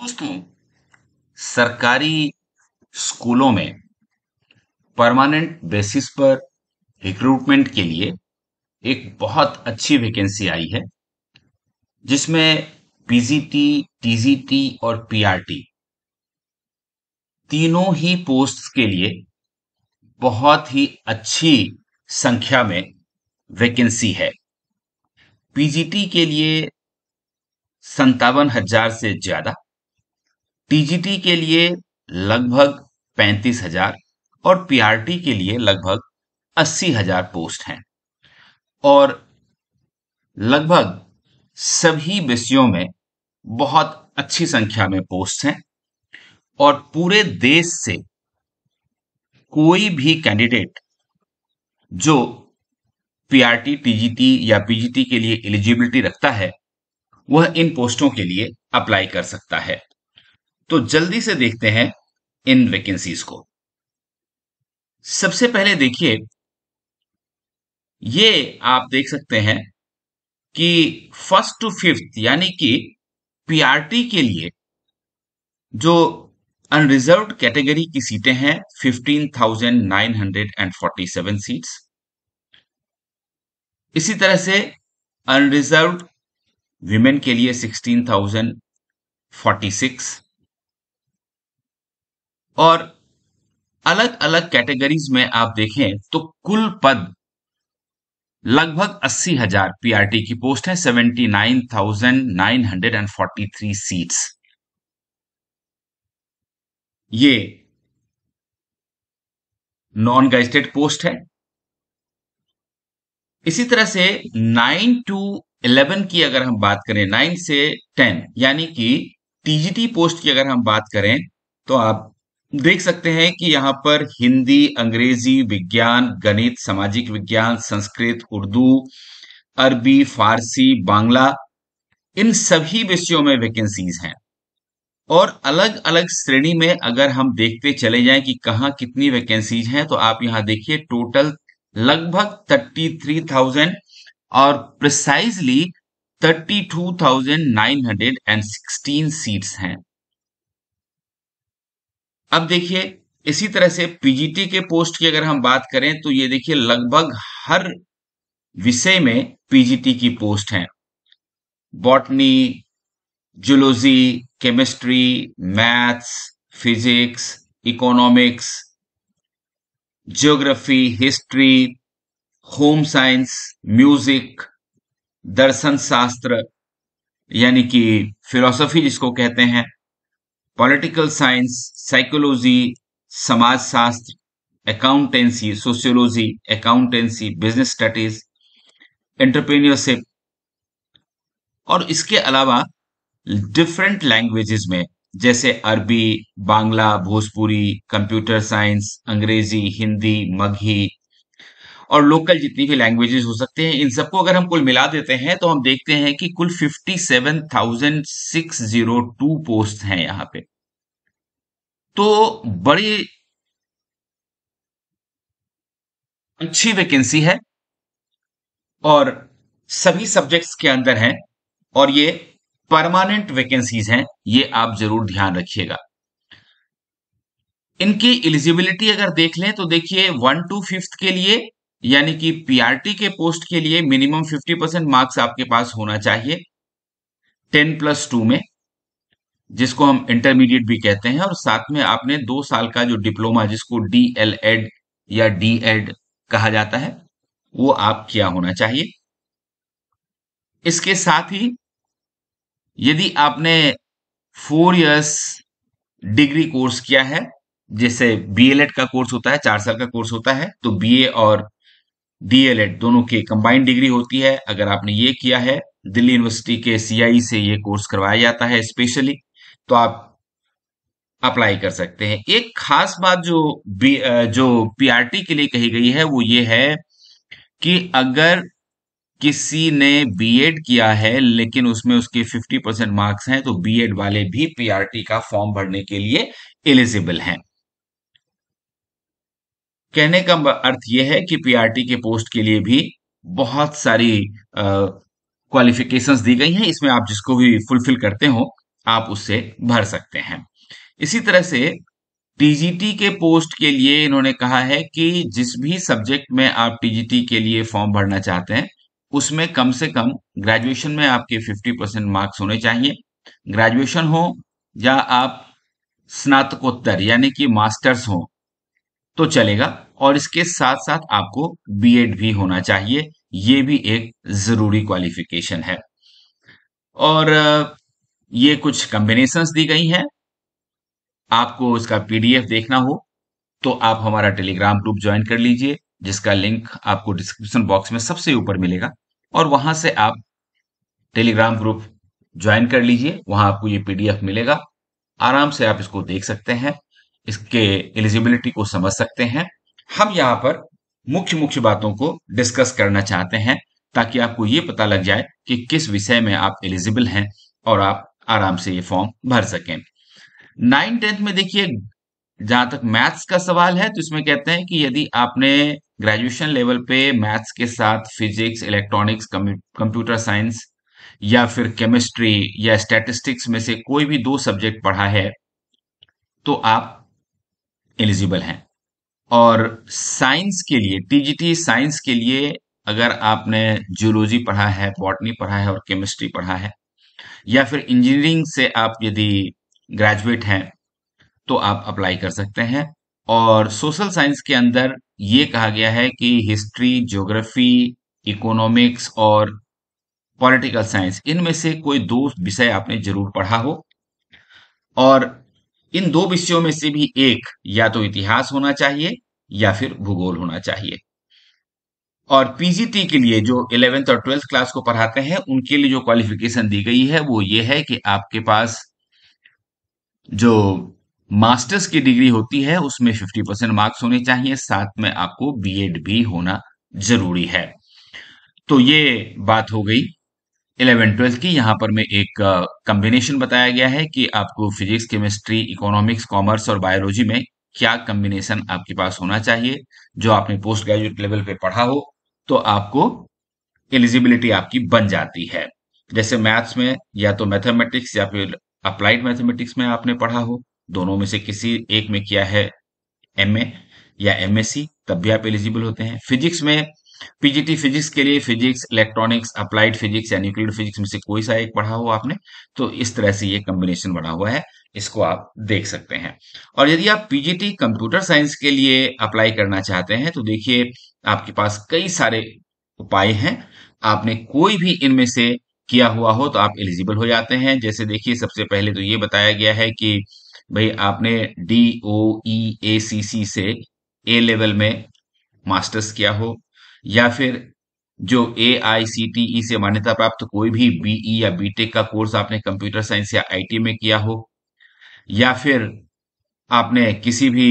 दोस्तों सरकारी स्कूलों में परमानेंट बेसिस पर रिक्रूटमेंट के लिए एक बहुत अच्छी वैकेंसी आई है जिसमें पीजीटी टीजीटी और पीआरटी तीनों ही पोस्ट के लिए बहुत ही अच्छी संख्या में वैकेंसी है पीजीटी के लिए संतावन हजार से ज्यादा टीजीटी के लिए लगभग पैंतीस हजार और पीआरटी के लिए लगभग अस्सी हजार पोस्ट हैं और लगभग सभी विषयों में बहुत अच्छी संख्या में पोस्ट हैं और पूरे देश से कोई भी कैंडिडेट जो पीआरटी टीजीटी या पीजीटी के लिए एलिजिबिलिटी रखता है वह इन पोस्टों के लिए अप्लाई कर सकता है तो जल्दी से देखते हैं इन वैकेंसीज को सबसे पहले देखिए ये आप देख सकते हैं कि फर्स्ट टू फिफ्थ यानी कि पीआरटी के लिए जो अनरिजर्व कैटेगरी की सीटें हैं 15,947 सीट्स इसी तरह से अनरिजर्व विमेन के लिए 16,046 और अलग अलग कैटेगरीज में आप देखें तो कुल पद लगभग अस्सी हजार पीआरटी की पोस्ट है seventy nine thousand nine hundred and forty three seat ये नॉन गैजेटेड पोस्ट है इसी तरह से नाइन टू इलेवन की अगर हम बात करें नाइन से टेन यानी कि टीजीटी पोस्ट की अगर हम बात करें तो आप देख सकते हैं कि यहाँ पर हिंदी अंग्रेजी विज्ञान गणित सामाजिक विज्ञान संस्कृत उर्दू अरबी फारसी बांग्ला इन सभी विषयों में वैकेंसीज हैं और अलग अलग श्रेणी में अगर हम देखते चले जाएं कि कहाँ कितनी वैकेंसीज हैं तो आप यहाँ देखिए टोटल लगभग थर्टी थ्री थाउजेंड और precisely thirty two thousand nine hundred and sixteen seats हैं अब देखिए इसी तरह से पीजीटी के पोस्ट की अगर हम बात करें तो ये देखिए लगभग हर विषय में पीजीटी की पोस्ट है botany zoology chemistry maths physics economics geography history home science music दर्शन शास्त्र यानी कि फिलोसफी जिसको कहते हैं पॉलिटिकल साइंस साइकोलॉजी समाज शास्त्र accountancy sociology accountancy business studies entrepreneurship और इसके अलावा डिफरेंट लैंग्वेजेस में जैसे अरबी बांग्ला भोजपुरी कंप्यूटर साइंस अंग्रेजी हिंदी मगही और लोकल जितनी भी लैंग्वेजेस हो सकते हैं इन सबको अगर हम कुल मिला देते हैं तो हम देखते हैं कि कुल fifty seven thousand six zero two post हैं यहां पे तो बड़ी अच्छी वैकेंसी है और सभी सब्जेक्ट्स के अंदर हैं और ये परमानेंट वैकेंसीज हैं ये आप जरूर ध्यान रखिएगा इनकी एलिजिबिलिटी अगर देख लें तो देखिए वन टू फिफ्थ के लिए यानी कि पीआरटी के पोस्ट के लिए मिनिमम 50 परसेंट मार्क्स आपके पास होना चाहिए 10 प्लस टू में जिसको हम इंटरमीडिएट भी कहते हैं और साथ में आपने दो साल का जो डिप्लोमा जिसको डी एल एड या डी एड कहा जाता है वो आप किया होना चाहिए इसके साथ ही यदि आपने फोर इयर्स डिग्री कोर्स किया है जैसे बीएलएड का कोर्स होता है चार साल का कोर्स होता है तो बीए और डीएलएड दोनों की कंबाइंड डिग्री होती है अगर आपने ये किया है दिल्ली यूनिवर्सिटी के सीआई e से ये कोर्स करवाया जाता है स्पेशली तो आप अप्लाई कर सकते हैं एक खास बात जो बी, जो पीआरटी के लिए कही गई है वो ये है कि अगर किसी ने बीएड किया है लेकिन उसमें उसके 50 परसेंट मार्क्स हैं तो बीएड वाले भी पीआरटी का फॉर्म भरने के लिए एलिजिबल हैं कहने का अर्थ यह है कि पीआरटी के पोस्ट के लिए भी बहुत सारी क्वालिफिकेशंस दी गई हैं इसमें आप जिसको भी फुलफिल करते हो आप उससे भर सकते हैं इसी तरह से टीजीटी के पोस्ट के लिए इन्होंने कहा है कि जिस भी सब्जेक्ट में आप टीजीटी के लिए फॉर्म भरना चाहते हैं उसमें कम से कम ग्रेजुएशन में आपके 50 परसेंट मार्क्स होने चाहिए ग्रेजुएशन हो या आप स्नातकोत्तर यानी कि मास्टर्स हो तो चलेगा और इसके साथ साथ आपको बीएड भी होना चाहिए ये भी एक जरूरी क्वालिफिकेशन है और ये कुछ कॉम्बिनेशंस दी गई हैं आपको इसका पीडीएफ देखना हो तो आप हमारा टेलीग्राम ग्रुप ज्वाइन कर लीजिए जिसका लिंक आपको डिस्क्रिप्शन बॉक्स में सबसे ऊपर मिलेगा और वहां से आप टेलीग्राम ग्रुप ज्वाइन कर लीजिए वहां आपको ये पीडीएफ मिलेगा आराम से आप इसको देख सकते हैं इसके एलिजिबिलिटी को समझ सकते हैं हम यहाँ पर मुख्य मुख्य बातों को डिस्कस करना चाहते हैं ताकि आपको ये पता लग जाए कि किस विषय में आप एलिजिबल हैं और आप आराम से ये फॉर्म भर सकें नाइन टेंथ में देखिए जहां तक मैथ्स का सवाल है तो इसमें कहते हैं कि यदि आपने ग्रेजुएशन लेवल पे मैथ्स के साथ फिजिक्स इलेक्ट्रॉनिक्स कंप्यूटर साइंस या फिर केमिस्ट्री या स्टेटिस्टिक्स में से कोई भी दो सब्जेक्ट पढ़ा है तो आप एलिजिबल हैं और साइंस के लिए टीजीटी साइंस के लिए अगर आपने जूलॉजी पढ़ा है बॉटनी पढ़ा है और केमिस्ट्री पढ़ा है या फिर इंजीनियरिंग से आप यदि ग्रेजुएट हैं तो आप अप्लाई कर सकते हैं और सोशल साइंस के अंदर ये कहा गया है कि हिस्ट्री ज्योग्राफी इकोनॉमिक्स और पॉलिटिकल साइंस इनमें से कोई दो विषय आपने जरूर पढ़ा हो और इन दो विषयों में से भी एक या तो इतिहास होना चाहिए या फिर भूगोल होना चाहिए और पीजीटी के लिए जो इलेवेंथ और ट्वेल्थ क्लास को पढ़ाते हैं उनके लिए जो क्वालिफिकेशन दी गई है वो ये है कि आपके पास जो मास्टर्स की डिग्री होती है उसमें 50 परसेंट मार्क्स होने चाहिए साथ में आपको बीएड भी होना जरूरी है तो ये बात हो गई इलेवेंथ ट्वेल्थ की यहाँ पर मैं एक कम्बिनेशन बताया गया है कि आपको फिजिक्स केमिस्ट्री इकोनॉमिक्स कॉमर्स और बायोलॉजी में क्या कम्बिनेशन आपके पास होना चाहिए जो आपने पोस्ट ग्रेजुएट लेवल पे पढ़ा हो तो आपको एलिजिबिलिटी आपकी बन जाती है जैसे मैथ्स में या तो मैथमेटिक्स या फिर अप्लाइड मैथमेटिक्स में आपने पढ़ा हो दोनों में से किसी एक में किया है एम या एम e, तब भी आप एलिजिबल होते हैं फिजिक्स में पीजीटी फिजिक्स के लिए फिजिक्स इलेक्ट्रॉनिक्स अप्लाइड फिजिक्स या न्यूक्लियर फिजिक्स में से कोई सा एक पढ़ा हुआ आपने तो इस तरह से ये कम्बिनेशन बना हुआ है इसको आप देख सकते हैं और यदि आप पीजीटी कंप्यूटर साइंस के लिए अप्लाई करना चाहते हैं तो देखिए आपके पास कई सारे उपाय हैं आपने कोई भी इनमें से किया हुआ हो तो आप एलिजिबल हो जाते हैं जैसे देखिए सबसे पहले तो ये बताया गया है कि भाई आपने डी ओ ई ए सी सी से ए लेवल में मास्टर्स किया हो या फिर जो ए आई सी टी ई से मान्यता प्राप्त कोई भी बीई e या बीटेक का कोर्स आपने कंप्यूटर साइंस या आईटी में किया हो या फिर आपने किसी भी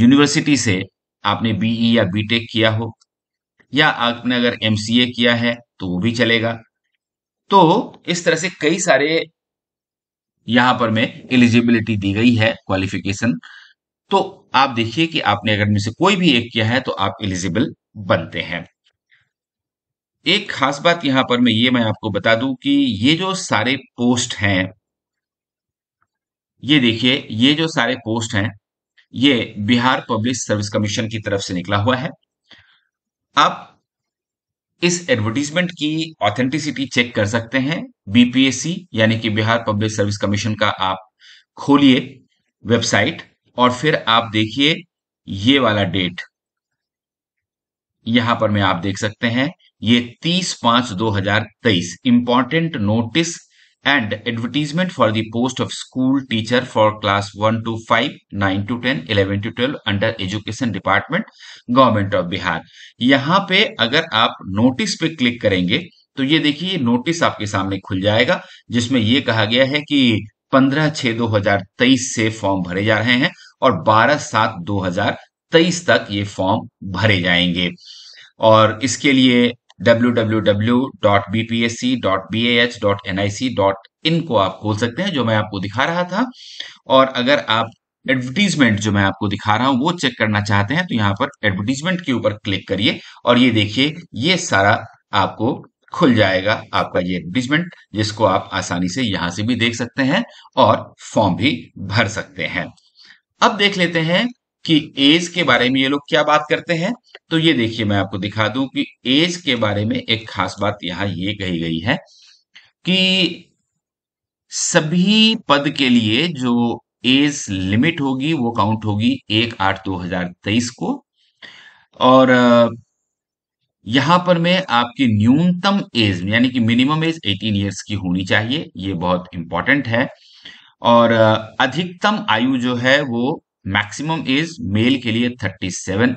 यूनिवर्सिटी से आपने बीई e या बीटेक किया हो या आपने अगर एमसीए किया है तो वो भी चलेगा तो इस तरह से कई सारे यहां पर मैं एलिजिबिलिटी दी गई है क्वालिफिकेशन तो आप देखिए कि आपने अगर में से कोई भी एक किया है तो आप एलिजिबल बनते हैं एक खास बात यहां पर मैं ये मैं आपको बता दूं कि ये जो सारे पोस्ट हैं ये देखिए ये जो सारे पोस्ट हैं ये बिहार पब्लिक सर्विस कमीशन की तरफ से निकला हुआ है आप इस एडवर्टीजमेंट की ऑथेंटिसिटी चेक कर सकते हैं बीपीएससी यानी कि बिहार पब्लिक सर्विस कमीशन का आप खोलिए वेबसाइट और फिर आप देखिए ये वाला डेट यहां पर मैं आप देख सकते हैं ये 30 पांच 2023 important notice and advertisement for the post of school teacher for class one to five nine to ten eleven to twelve under education department government of Bihar यहाँ पे अगर आप नोटिस पे क्लिक करेंगे तो ये देखिए नोटिस आपके सामने खुल जाएगा जिसमें ये कहा गया है कि पंद्रह छह दो हजार तेईस से फॉर्म भरे जा रहे हैं और बारह सात दो हजार तेईस तक ये फॉर्म भरे जाएंगे और इसके लिए www.bpsc.bah.nic.in को आप खोल सकते हैं जो मैं आपको दिखा रहा था और अगर आप एडवर्टीजमेंट जो मैं आपको दिखा रहा हूं वो चेक करना चाहते हैं तो यहां पर एडवर्टीजमेंट के ऊपर क्लिक करिए और ये देखिए ये सारा आपको खुल जाएगा आपका ये एडवर्टीजमेंट जिसको आप आसानी से यहां से भी देख सकते हैं और फॉर्म भी भर सकते हैं अब देख लेते हैं कि एज के बारे में ये लोग क्या बात करते हैं तो ये देखिए मैं आपको दिखा दूं कि एज के बारे में एक खास बात यहां ये कही गई है कि सभी पद के लिए जो एज लिमिट होगी वो काउंट होगी एक आठ दो हजार तेईस को और यहां पर मैं आपकी न्यूनतम एज यानी कि मिनिमम एज 18 इयर्स की होनी चाहिए ये बहुत इंपॉर्टेंट है और अधिकतम आयु जो है वो मैक्सिमम एज मेल के लिए 37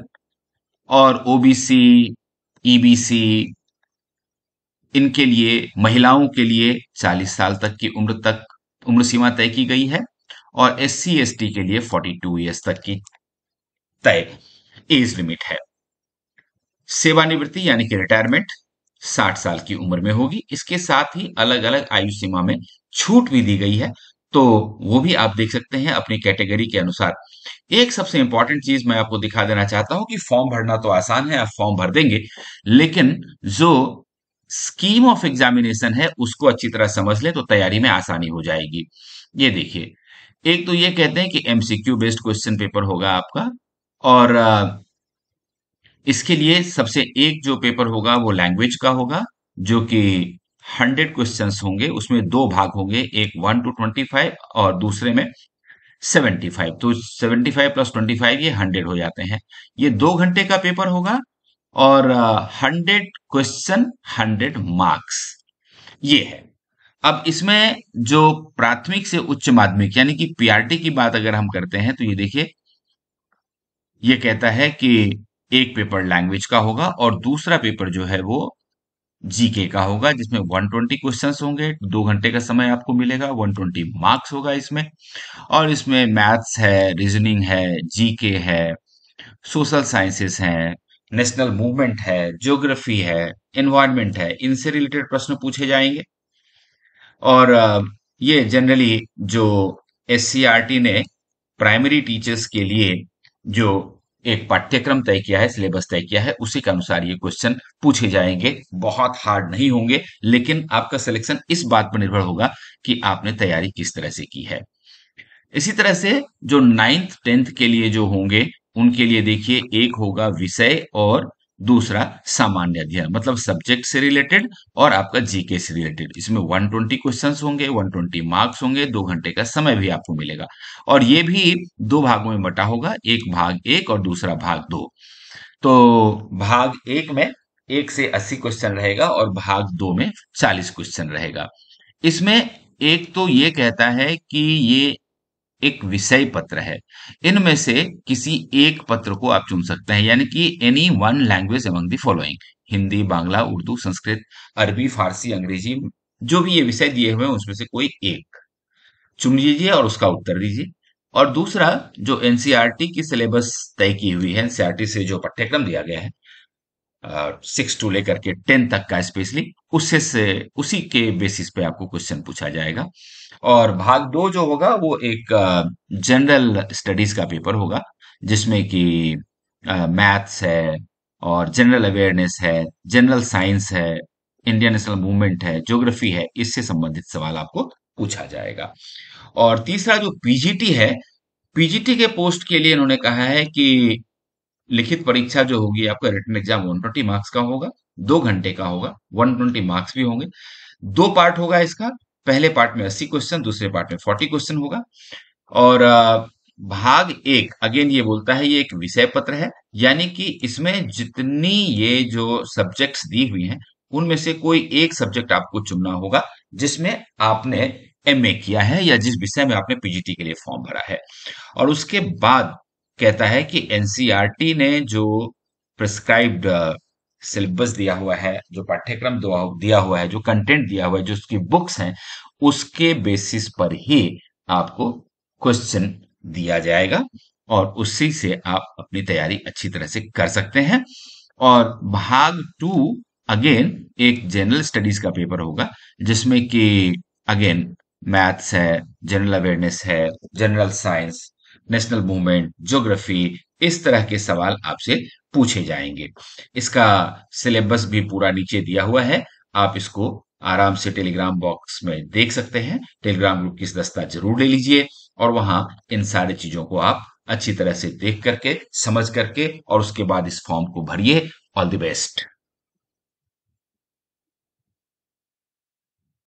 और ओबीसी ईबीसी e इनके लिए महिलाओं के लिए 40 साल तक की उम्र तक उम्र सीमा तय की गई है और एस सी एस टी के लिए 42 टू ईयर्स तक की तय एज लिमिट है सेवानिवृत्ति यानी कि रिटायरमेंट 60 साल की उम्र में होगी इसके साथ ही अलग अलग आयु सीमा में छूट भी दी गई है तो वो भी आप देख सकते हैं अपनी कैटेगरी के अनुसार एक सबसे इंपॉर्टेंट चीज मैं आपको दिखा देना चाहता हूं कि फॉर्म भरना तो आसान है आप फॉर्म भर देंगे लेकिन जो स्कीम ऑफ एग्जामिनेशन है उसको अच्छी तरह समझ लें तो तैयारी में आसानी हो जाएगी ये देखिए एक तो ये कहते हैं कि एमसीक्यू बेस्ड क्वेश्चन पेपर होगा आपका और इसके लिए सबसे एक जो पेपर होगा वो लैंग्वेज का होगा जो कि हंड्रेड क्वेश्चन होंगे उसमें दो भाग होंगे एक वन टू ट्वेंटी फाइव और दूसरे में सेवेंटी फाइव तो seventy five plus twenty five ये हंड्रेड हो जाते हैं ये दो घंटे का पेपर होगा और हंड्रेड क्वेश्चन हंड्रेड मार्क्स ये है अब इसमें जो प्राथमिक से उच्च माध्यमिक यानी कि पीआरटी की बात अगर हम करते हैं तो ये देखिए ये कहता है कि एक पेपर लैंग्वेज का होगा और दूसरा पेपर जो है वो जीके का होगा जिसमें 120 क्वेश्चन होंगे दो घंटे का समय आपको मिलेगा 120 मार्क्स होगा इसमें और इसमें मैथ्स है रीजनिंग है जीके है सोशल साइंसेस है नेशनल मूवमेंट है ज्योग्राफी है एनवायरमेंट है इनसे रिलेटेड प्रश्न पूछे जाएंगे और ये जनरली जो एस e ने प्राइमरी टीचर्स के लिए जो एक पाठ्यक्रम तय किया है सिलेबस तय किया है उसी के अनुसार ये क्वेश्चन पूछे जाएंगे बहुत हार्ड नहीं होंगे लेकिन आपका सिलेक्शन इस बात पर निर्भर होगा कि आपने तैयारी किस तरह से की है इसी तरह से जो नाइन्थ टेंथ के लिए जो होंगे उनके लिए देखिए एक होगा विषय और दूसरा सामान्य अध्ययन मतलब सब्जेक्ट से रिलेटेड और आपका जीके से रिलेटेड इसमें 120 क्वेश्चन होंगे 120 मार्क्स होंगे दो घंटे का समय भी आपको मिलेगा और ये भी दो भागों में बटा होगा एक भाग एक और दूसरा भाग दो तो भाग एक में एक से अस्सी क्वेश्चन रहेगा और भाग दो में चालीस क्वेश्चन रहेगा इसमें एक तो ये कहता है कि ये एक विषय पत्र है इनमें से किसी एक पत्र को आप चुन सकते हैं यानी कि any one language among the following Hindi Bangla Urdu Sanskrit अरबी फारसी अंग्रेजी जो भी ये विषय दिए हुए हैं उसमें से कोई एक चुन लीजिए और उसका उत्तर दीजिए और दूसरा जो एनसीईआरटी e की सिलेबस तय की हुई है एनसीईआरटी e से जो पाठ्यक्रम दिया गया है सिक्स टू लेकर के टेन तक का स्पेशली उससे से उसी के बेसिस पे आपको क्वेश्चन पूछा जाएगा और भाग दो जो होगा वो एक जनरल स्टडीज का पेपर होगा जिसमें कि मैथ्स है और जनरल अवेयरनेस है जनरल साइंस है इंडियन नेशनल मूवमेंट है ज्योग्राफी है इससे संबंधित सवाल आपको पूछा जाएगा और तीसरा जो पीजीटी है पीजीटी के पोस्ट के लिए इन्होंने कहा है कि लिखित परीक्षा जो होगी आपका रिटर्न एग्जाम 120 मार्क्स का होगा दो घंटे का होगा 120 मार्क्स भी होंगे दो पार्ट होगा इसका पहले पार्ट में 80 क्वेश्चन दूसरे पार्ट में 40 क्वेश्चन होगा और भाग एक अगेन ये बोलता है ये एक विषय पत्र है यानी कि इसमें जितनी ये जो सब्जेक्ट्स दी हुई हैं उनमें से कोई एक सब्जेक्ट आपको चुनना होगा जिसमें आपने एमए किया है या जिस विषय में आपने पीजीटी के लिए फॉर्म भरा है और उसके बाद कहता है कि एनसीईआरटी e ने जो प्रिस्क्राइब्ड सिलेबस uh, दिया हुआ है जो पाठ्यक्रम दिया हुआ है जो कंटेंट दिया हुआ है जो उसकी बुक्स हैं उसके बेसिस पर ही आपको क्वेश्चन दिया जाएगा और उसी से आप अपनी तैयारी अच्छी तरह से कर सकते हैं और भाग टू अगेन एक जनरल स्टडीज का पेपर होगा जिसमें कि अगेन मैथ्स है जनरल अवेयरनेस है general science national movement geography इस तरह के सवाल आपसे पूछे जाएंगे इसका सिलेबस भी पूरा नीचे दिया हुआ है आप इसको आराम से टेलीग्राम बॉक्स में देख सकते हैं टेलीग्राम ग्रुप की सदस्यता जरूर ले लीजिए और वहां इन सारी चीजों को आप अच्छी तरह से देख करके समझ करके और उसके बाद इस फॉर्म को भरिए ऑल द बेस्ट